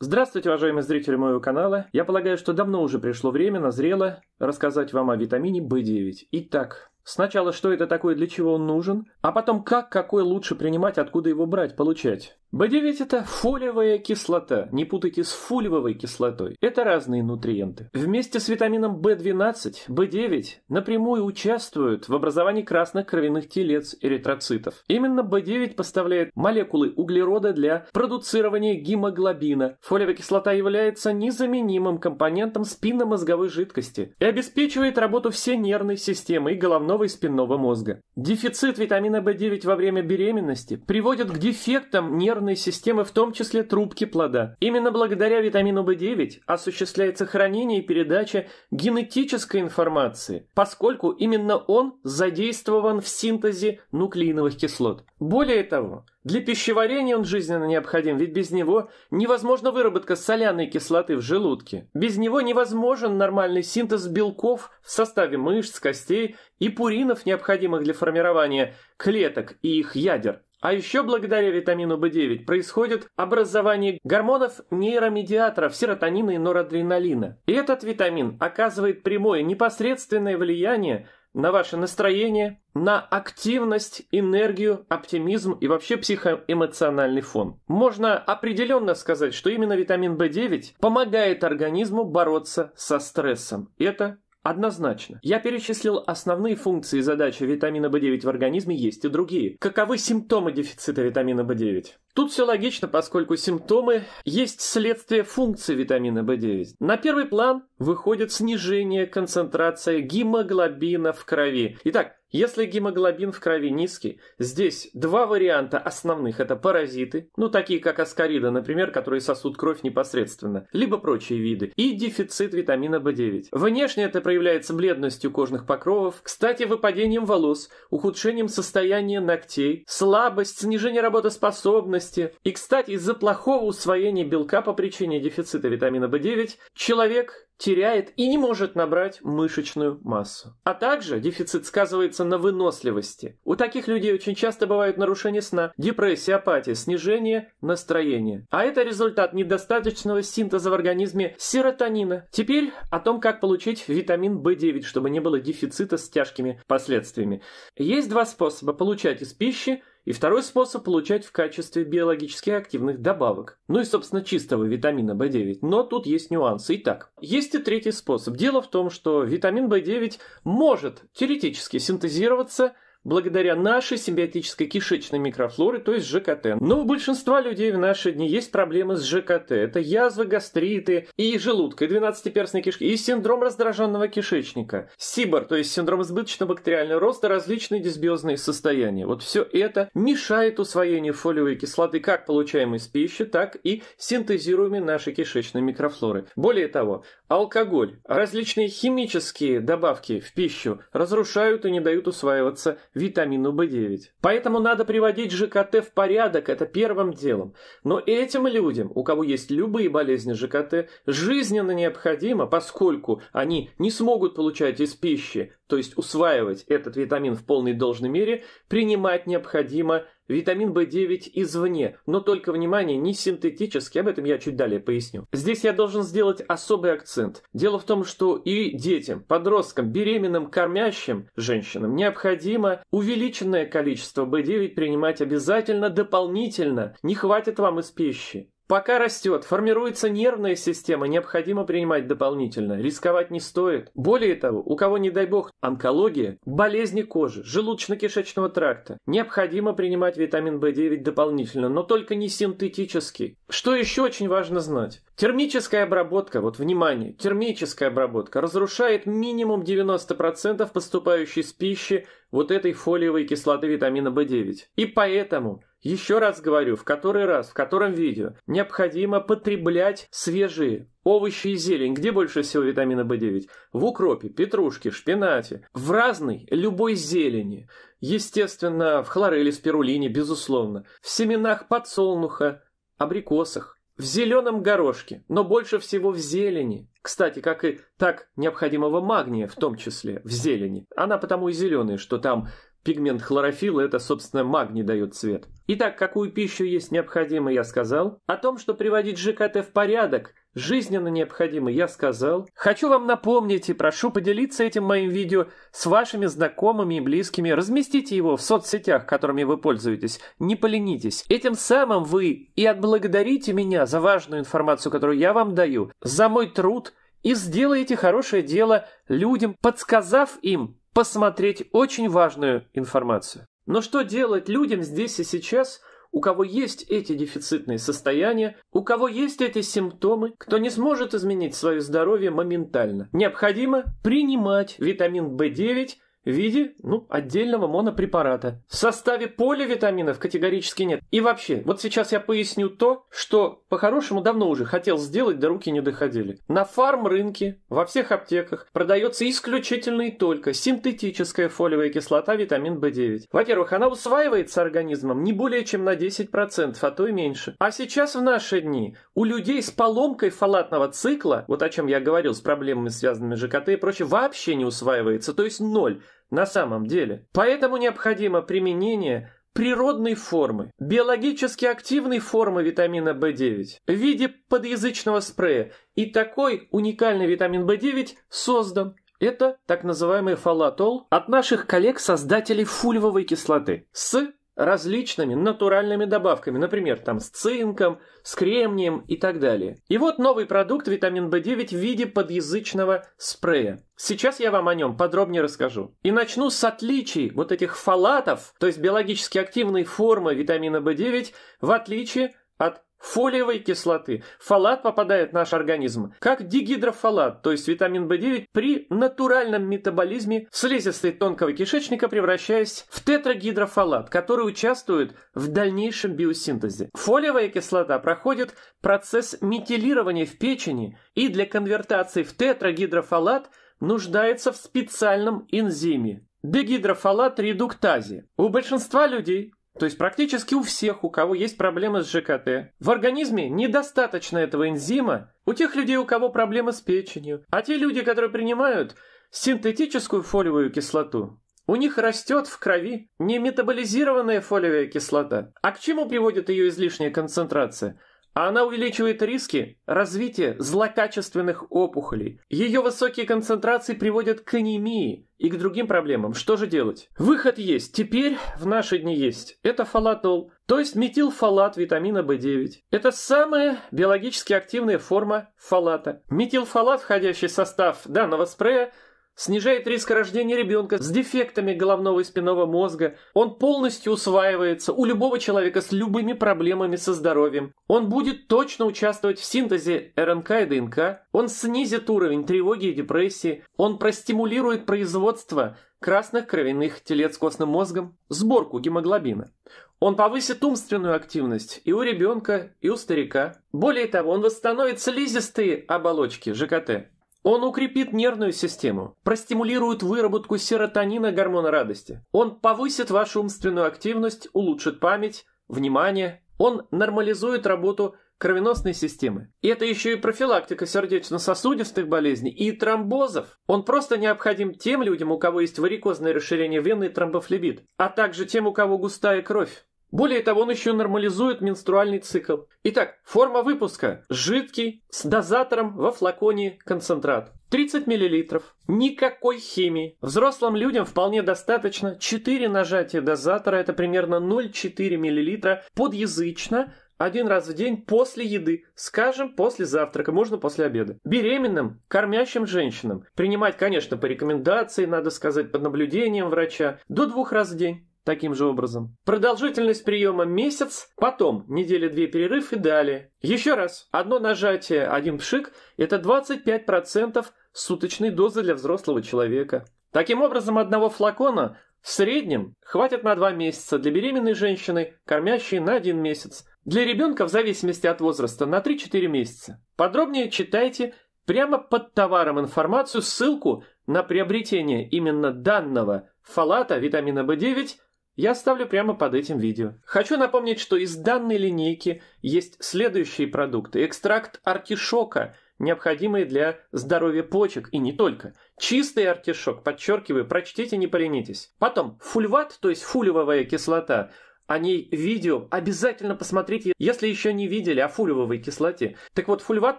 Здравствуйте, уважаемые зрители моего канала. Я полагаю, что давно уже пришло время, назрело рассказать вам о витамине в 9 Итак, Сначала, что это такое, для чего он нужен, а потом, как какой лучше принимать, откуда его брать, получать. B9 – это фолиевая кислота, не путайте с фолиевой кислотой. Это разные нутриенты. Вместе с витамином B12, B9 напрямую участвуют в образовании красных кровяных телец эритроцитов. Именно B9 поставляет молекулы углерода для продуцирования гемоглобина. Фолиевая кислота является незаменимым компонентом спинномозговой жидкости и обеспечивает работу всей нервной системы и головного основой спинного мозга. Дефицит витамина В9 во время беременности приводит к дефектам нервной системы, в том числе трубки плода. Именно благодаря витамину В9 осуществляется хранение и передача генетической информации, поскольку именно он задействован в синтезе нуклеиновых кислот. Более того, для пищеварения он жизненно необходим, ведь без него невозможна выработка соляной кислоты в желудке. Без него невозможен нормальный синтез белков в составе мышц, костей и пуринов, необходимых для формирования клеток и их ядер. А еще благодаря витамину В9 происходит образование гормонов нейромедиаторов серотонина и норадреналина. И этот витамин оказывает прямое непосредственное влияние на ваше настроение, на активность, энергию, оптимизм и вообще психоэмоциональный фон. Можно определенно сказать, что именно витамин В9 помогает организму бороться со стрессом. Это Однозначно. Я перечислил основные функции и задачи витамина В9 в организме, есть и другие. Каковы симптомы дефицита витамина В9? Тут все логично, поскольку симптомы есть следствие функции витамина b 9 На первый план выходит снижение концентрации гемоглобина в крови. Итак, если гемоглобин в крови низкий, здесь два варианта основных. Это паразиты, ну такие как аскарида, например, которые сосут кровь непосредственно, либо прочие виды, и дефицит витамина В9. Внешне это проявляется бледностью кожных покровов, кстати, выпадением волос, ухудшением состояния ногтей, слабость, снижение работоспособности, беременности. И, кстати, из-за плохого усвоения белка по причине дефицита витамина В9 человек теряет и не может набрать мышечную массу. А также дефицит сказывается на выносливости. У таких людей очень часто бывают нарушения сна, депрессия, апатия, снижение настроения. А это результат недостаточного синтеза в организме серотонина. Теперь о том, как получить витамин В9, чтобы не было дефицита с тяжкими последствиями. Есть два способа – получать из пищи – и второй способ получать в качестве биологически активных добавок. Ну и, собственно, чистого витамина B9. Но тут есть нюансы. Итак, есть и третий способ. Дело в том, что витамин B9 может теоретически синтезироваться – благодаря нашей симбиотической кишечной микрофлоре, то есть ЖКТ. Но у большинства людей в наши дни есть проблемы с ЖКТ. Это язвы, гастриты и желудка, и 12-перстной кишки, и синдром раздраженного кишечника. СИБР, то есть синдром избыточного бактериального роста, различные дисбиозные состояния. Вот все это мешает усвоению фолиевой кислоты как получаемой из пищи, так и синтезируемой нашей кишечной микрофлоры. Более того, Алкоголь, различные химические добавки в пищу разрушают и не дают усваиваться витамину В9. Поэтому надо приводить ЖКТ в порядок, это первым делом. Но этим людям, у кого есть любые болезни ЖКТ, жизненно необходимо, поскольку они не смогут получать из пищи, то есть усваивать этот витамин в полной должной мере, принимать необходимо Витамин в 9 извне, но только, внимание, не синтетический, об этом я чуть далее поясню. Здесь я должен сделать особый акцент. Дело в том, что и детям, подросткам, беременным, кормящим женщинам необходимо увеличенное количество в 9 принимать обязательно дополнительно. Не хватит вам из пищи. Пока растет, формируется нервная система, необходимо принимать дополнительно. Рисковать не стоит. Более того, у кого, не дай бог, онкология, болезни кожи, желудочно-кишечного тракта, необходимо принимать витамин В9 дополнительно, но только не синтетический. Что еще очень важно знать? Термическая обработка, вот внимание, термическая обработка разрушает минимум 90% поступающей с пищи вот этой фолиевой кислоты витамина В9. И поэтому еще раз говорю, в который раз, в котором видео, необходимо потреблять свежие овощи и зелень. Где больше всего витамина В9? В укропе, петрушке, шпинате, в разной, любой зелени. Естественно, в хлореле, спирулине, безусловно, в семенах подсолнуха, абрикосах, в зеленом горошке, но больше всего в зелени. Кстати, как и так необходимого магния в том числе, в зелени. Она потому и зеленая, что там Пигмент хлорофилла – это, собственно, магний дает цвет. Итак, какую пищу есть необходимо, я сказал. О том, что приводить ЖКТ в порядок, жизненно необходимо, я сказал. Хочу вам напомнить и прошу поделиться этим моим видео с вашими знакомыми и близкими. Разместите его в соцсетях, которыми вы пользуетесь. Не поленитесь. Этим самым вы и отблагодарите меня за важную информацию, которую я вам даю, за мой труд – и сделаете хорошее дело людям, подсказав им, посмотреть очень важную информацию. Но что делать людям здесь и сейчас, у кого есть эти дефицитные состояния, у кого есть эти симптомы, кто не сможет изменить свое здоровье моментально? Необходимо принимать витамин В9 в виде ну, отдельного монопрепарата. В составе поливитаминов категорически нет. И вообще, вот сейчас я поясню то, что по-хорошему давно уже хотел сделать, до руки не доходили. На фарм-рынке, во всех аптеках продается исключительно и только синтетическая фолиевая кислота витамин В9. Во-первых, она усваивается организмом не более чем на 10%, а то и меньше. А сейчас в наши дни у людей с поломкой фалатного цикла, вот о чем я говорил, с проблемами, связанными с ЖКТ и прочее, вообще не усваивается, то есть ноль на самом деле. Поэтому необходимо применение природной формы, биологически активной формы витамина B9 в виде подъязычного спрея. И такой уникальный витамин B9 создан. Это так называемый фалатол от наших коллег-создателей фульвовой кислоты с различными натуральными добавками, например, там с цинком, с кремнием и так далее. И вот новый продукт витамин B9 в виде подъязычного спрея. Сейчас я вам о нем подробнее расскажу. И начну с отличий вот этих фалатов, то есть биологически активной формы витамина B9, в отличие от фолиевой кислоты. Фолат попадает в наш организм как дигидрофолат, то есть витамин В9 при натуральном метаболизме слизистой тонкого кишечника превращаясь в тетрагидрофолат, который участвует в дальнейшем биосинтезе. Фолиевая кислота проходит процесс метилирования в печени и для конвертации в тетрагидрофолат нуждается в специальном энзиме дегидрофолат редуктазе. У большинства людей то есть практически у всех, у кого есть проблемы с ЖКТ. В организме недостаточно этого энзима, у тех людей, у кого проблемы с печенью. А те люди, которые принимают синтетическую фолиевую кислоту, у них растет в крови не метаболизированная фолиевая кислота. А к чему приводит ее излишняя концентрация? А она увеличивает риски развития злокачественных опухолей. Ее высокие концентрации приводят к анемии и к другим проблемам. Что же делать? Выход есть. Теперь в наши дни есть. Это фалатол, то есть метилфолат витамина В9. Это самая биологически активная форма фолата. Метилфолат, входящий в состав данного спрея, снижает риск рождения ребенка с дефектами головного и спинного мозга, он полностью усваивается у любого человека с любыми проблемами со здоровьем, он будет точно участвовать в синтезе РНК и ДНК, он снизит уровень тревоги и депрессии, он простимулирует производство красных кровяных телец с костным мозгом, сборку гемоглобина. Он повысит умственную активность и у ребенка, и у старика. Более того, он восстановит слизистые оболочки ЖКТ, он укрепит нервную систему, простимулирует выработку серотонина гормона радости. Он повысит вашу умственную активность, улучшит память, внимание. Он нормализует работу кровеносной системы. И это еще и профилактика сердечно-сосудистых болезней и тромбозов. Он просто необходим тем людям, у кого есть варикозное расширение вены и тромбофлебит, а также тем, у кого густая кровь. Более того, он еще нормализует менструальный цикл. Итак, форма выпуска. Жидкий с дозатором во флаконе концентрат. 30 мл. Никакой химии. Взрослым людям вполне достаточно 4 нажатия дозатора, это примерно 0,4 мл подъязычно, один раз в день после еды, скажем, после завтрака, можно после обеда. Беременным, кормящим женщинам принимать, конечно, по рекомендации, надо сказать, под наблюдением врача, до двух раз в день таким же образом. Продолжительность приема месяц, потом недели две перерыв и далее. Еще раз, одно нажатие, один пшик – это 25% суточной дозы для взрослого человека. Таким образом, одного флакона в среднем хватит на 2 месяца для беременной женщины, кормящей на 1 месяц. Для ребенка в зависимости от возраста на 3-4 месяца. Подробнее читайте прямо под товаром информацию, ссылку на приобретение именно данного фалата витамина В9 я оставлю прямо под этим видео. Хочу напомнить, что из данной линейки есть следующие продукты. Экстракт артишока, необходимый для здоровья почек и не только. Чистый артишок, подчеркиваю, прочтите, не поленитесь. Потом фульват, то есть фулевая кислота, о ней видео обязательно посмотрите, если еще не видели о фульвовой кислоте. Так вот, фульват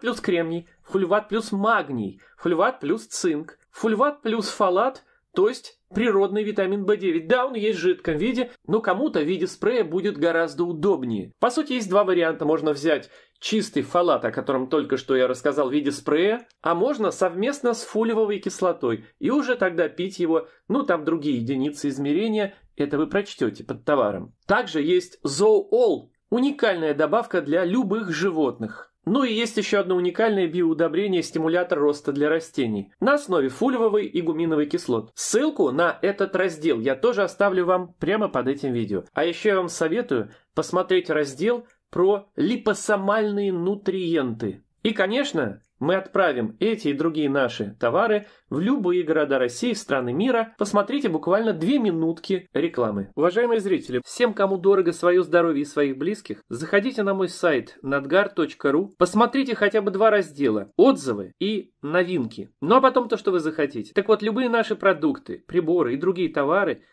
плюс кремний, фульват плюс магний, фульват плюс цинк, фульват плюс фалат, то есть Природный витамин B9, да, он есть в жидком виде, но кому-то в виде спрея будет гораздо удобнее. По сути, есть два варианта. Можно взять чистый фолат, о котором только что я рассказал, в виде спрея, а можно совместно с фулевой кислотой и уже тогда пить его, ну там другие единицы измерения, это вы прочтете под товаром. Также есть Zoo All, уникальная добавка для любых животных. Ну и есть еще одно уникальное биоудобрение стимулятор роста для растений на основе фульвовой и гуминовой кислот. Ссылку на этот раздел я тоже оставлю вам прямо под этим видео. А еще я вам советую посмотреть раздел про липосомальные нутриенты. И, конечно, мы отправим эти и другие наши товары в любые города России, страны мира. Посмотрите буквально две минутки рекламы. Уважаемые зрители, всем, кому дорого свое здоровье и своих близких, заходите на мой сайт надгар.ру, посмотрите хотя бы два раздела – отзывы и новинки. Ну а потом то, что вы захотите. Так вот, любые наши продукты, приборы и другие товары –